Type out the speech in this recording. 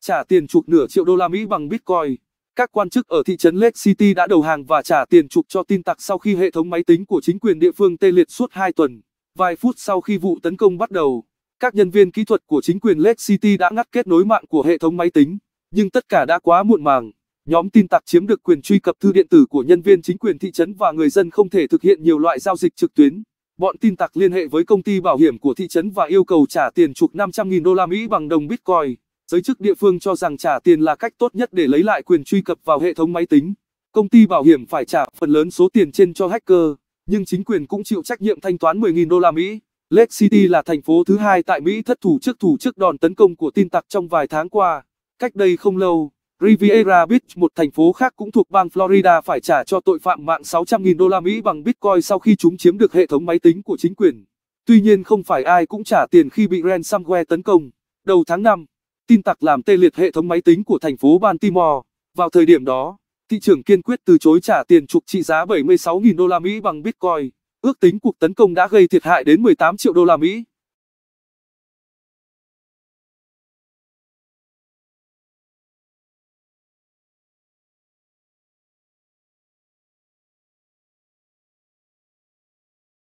trả tiền chuộc nửa triệu đô la Mỹ bằng Bitcoin. Các quan chức ở thị trấn Lake City đã đầu hàng và trả tiền chuộc cho tin tặc sau khi hệ thống máy tính của chính quyền địa phương tê liệt suốt 2 tuần. Vài phút sau khi vụ tấn công bắt đầu, các nhân viên kỹ thuật của chính quyền Lake City đã ngắt kết nối mạng của hệ thống máy tính, nhưng tất cả đã quá muộn màng. Nhóm tin tặc chiếm được quyền truy cập thư điện tử của nhân viên chính quyền thị trấn và người dân không thể thực hiện nhiều loại giao dịch trực tuyến. Bọn tin tặc liên hệ với công ty bảo hiểm của thị trấn và yêu cầu trả tiền chuộc 500.000 đô la Mỹ bằng đồng Bitcoin giới chức địa phương cho rằng trả tiền là cách tốt nhất để lấy lại quyền truy cập vào hệ thống máy tính. Công ty bảo hiểm phải trả phần lớn số tiền trên cho hacker, nhưng chính quyền cũng chịu trách nhiệm thanh toán 10.000 đô la Mỹ. Lake City là thành phố thứ hai tại Mỹ thất thủ trước thủ trước đòn tấn công của tin tặc trong vài tháng qua. Cách đây không lâu, Riviera Beach, một thành phố khác cũng thuộc bang Florida phải trả cho tội phạm mạng 600.000 đô la Mỹ bằng Bitcoin sau khi chúng chiếm được hệ thống máy tính của chính quyền. Tuy nhiên không phải ai cũng trả tiền khi bị ransomware tấn công. Đầu tháng 5, Tin tặc làm tê liệt hệ thống máy tính của thành phố Baltimore. Vào thời điểm đó, thị trường kiên quyết từ chối trả tiền chuộc trị giá 76.000 đô la Mỹ bằng Bitcoin. Ước tính cuộc tấn công đã gây thiệt hại đến 18 triệu đô la Mỹ.